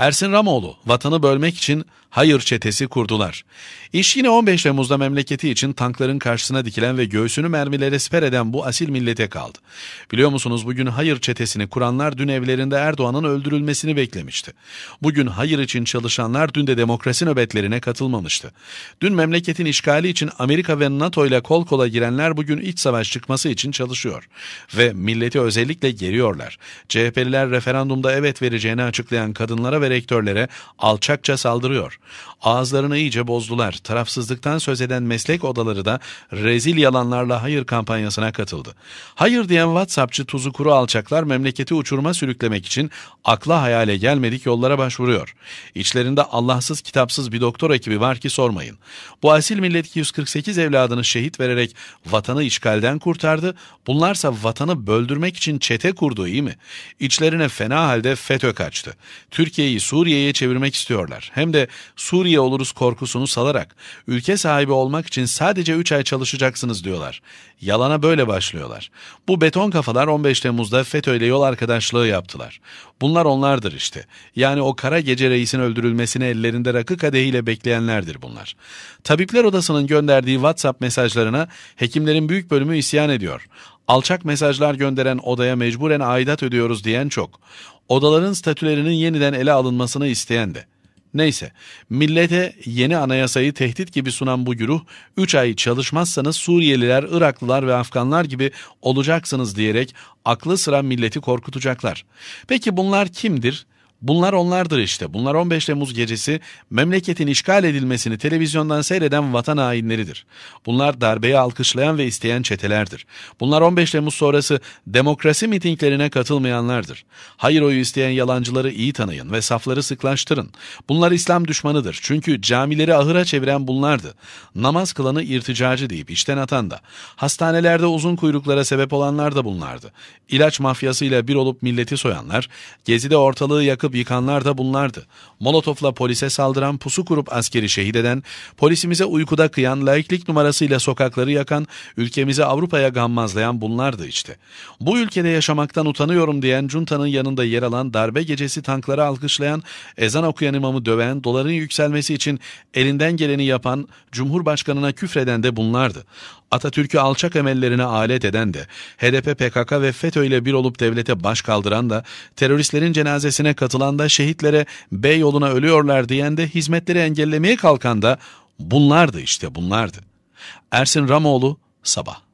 Ersin Ramoğlu vatanı bölmek için hayır çetesi kurdular. İş yine 15 Temmuz'da memleketi için tankların karşısına dikilen ve göğsünü mermilere siper eden bu asil millete kaldı. Biliyor musunuz bugün hayır çetesini kuranlar dün evlerinde Erdoğan'ın öldürülmesini beklemişti. Bugün hayır için çalışanlar dün de demokrasi nöbetlerine katılmamıştı. Dün memleketin işgali için Amerika ve NATO ile kol kola girenler bugün iç savaş çıkması için çalışıyor. Ve milleti özellikle geriyorlar. CHP'liler referandumda evet vereceğini açıklayan kadınlara ve ve rektörlere alçakça saldırıyor. Ağızlarını iyice bozdular. Tarafsızlıktan söz eden meslek odaları da rezil yalanlarla hayır kampanyasına katıldı. Hayır diyen WhatsAppçı tuzu kuru alçaklar memleketi uçuruma sürüklemek için akla hayale gelmedik yollara başvuruyor. İçlerinde Allahsız kitapsız bir doktor ekibi var ki sormayın. Bu asil millet 148 evladını şehit vererek vatanı işgalden kurtardı. Bunlarsa vatanı böldürmek için çete kurdu iyi mi? İçlerine fena halde FETÖ kaçtı. Türkiye'yi Suriye'ye çevirmek istiyorlar. Hem de Suriye oluruz korkusunu salarak ülke sahibi olmak için sadece 3 ay çalışacaksınız diyorlar. Yalana böyle başlıyorlar. Bu beton kafalar 15 Temmuz'da FETÖ ile yol arkadaşlığı yaptılar. Bunlar onlardır işte. Yani o kara gece reisin öldürülmesini ellerinde rakı kadehiyle bekleyenlerdir bunlar. Tabipler Odası'nın gönderdiği WhatsApp mesajlarına hekimlerin büyük bölümü isyan ediyor. Alçak mesajlar gönderen odaya mecburen aidat ödüyoruz diyen çok odaların statülerinin yeniden ele alınmasını isteyen de. Neyse, millete yeni anayasayı tehdit gibi sunan bu güruh, 3 ay çalışmazsanız Suriyeliler, Iraklılar ve Afganlar gibi olacaksınız diyerek aklı sıra milleti korkutacaklar. Peki bunlar kimdir? Bunlar onlardır işte. Bunlar 15 Temmuz gecesi memleketin işgal edilmesini televizyondan seyreden vatan hainleridir. Bunlar darbeyi alkışlayan ve isteyen çetelerdir. Bunlar 15 Temmuz sonrası demokrasi mitinglerine katılmayanlardır. Hayır oyu isteyen yalancıları iyi tanıyın ve safları sıklaştırın. Bunlar İslam düşmanıdır. Çünkü camileri ahıra çeviren bunlardı. Namaz kılanı irticacı deyip işten atan da. Hastanelerde uzun kuyruklara sebep olanlar da bunlardı. İlaç mafyasıyla bir olup milleti soyanlar, gezide ortalığı yakıp yakıp yıkanlar da bunlardı. Molotovla polise saldıran, pusu kurup askeri şehit eden, polisimize uykuda kıyan, laiklik numarasıyla sokakları yakan, ülkemizi Avrupa'ya gammazlayan bunlardı işte. Bu ülkede yaşamaktan utanıyorum diyen, Cunta'nın yanında yer alan, darbe gecesi tankları alkışlayan, ezan okuyan imamı döven, doların yükselmesi için elinden geleni yapan, Cumhurbaşkanına küfreden de bunlardı. Atatürk'ü alçak emellerine alet eden de, HDP, PKK ve FETÖ ile bir olup devlete baş kaldıran da, teröristlerin cenazesine katılan da, şehitlere bey yoluna ölüyorlar diyen de, hizmetleri engellemeye kalkan da bunlardı işte bunlardı. Ersin Ramoğlu, Sabah